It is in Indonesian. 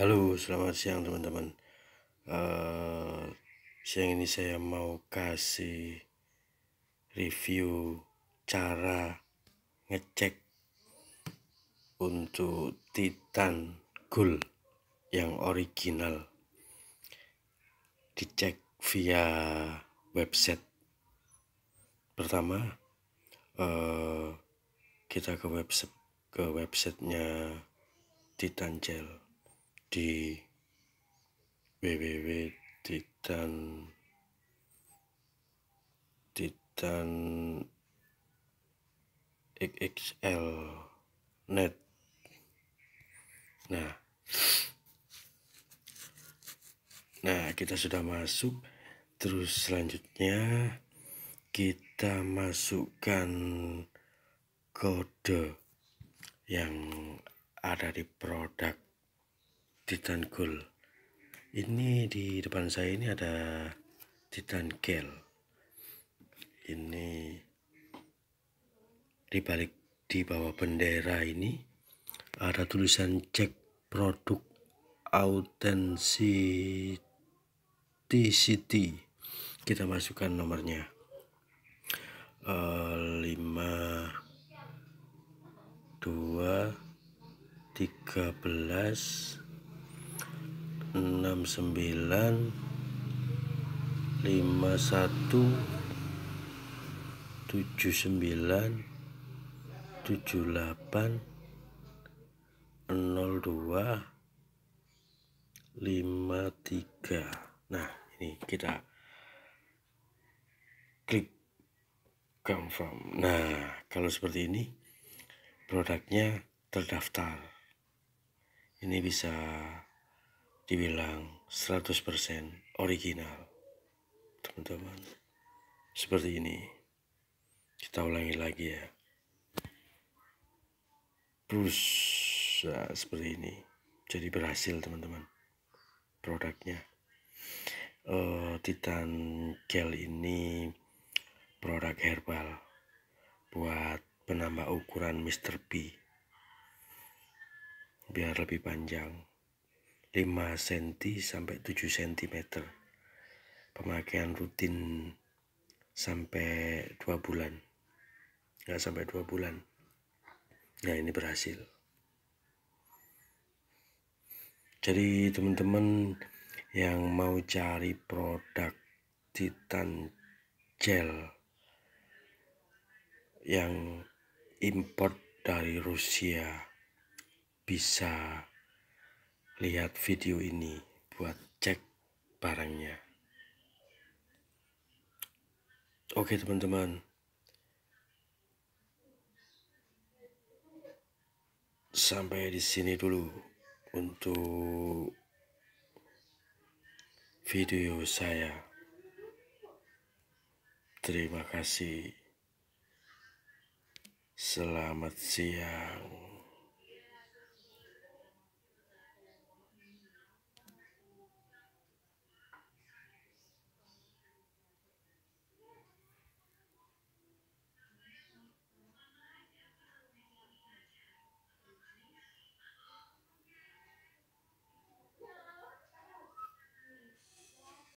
Halo, selamat siang teman-teman. Uh, siang ini saya mau kasih review cara ngecek untuk Titan Gold yang original. Dicek via website. Pertama, uh, kita ke website ke websitenya Titan Gel di www titan titan xxl net nah nah kita sudah masuk terus selanjutnya kita masukkan kode yang ada di produk Titan Gold ini di depan saya ini ada Titan Gel ini di balik di bawah bendera ini ada tulisan cek produk authenticity kita masukkan nomornya eh, lima dua tiga belas 69 51 79 78 02 53 nah ini kita klik confirm nah kalau seperti ini produknya terdaftar ini bisa dibilang 100% original teman-teman seperti ini kita ulangi lagi ya terus nah, ya, seperti ini jadi berhasil teman-teman produknya uh, Titan Gel ini produk herbal buat penambah ukuran Mr. B biar lebih panjang 5 cm sampai 7 cm pemakaian rutin sampai 2 bulan nggak sampai 2 bulan nah ini berhasil jadi teman-teman yang mau cari produk Titan Gel yang import dari Rusia bisa lihat video ini buat cek barangnya. Oke teman-teman. Sampai di sini dulu untuk video saya. Terima kasih. Selamat siang.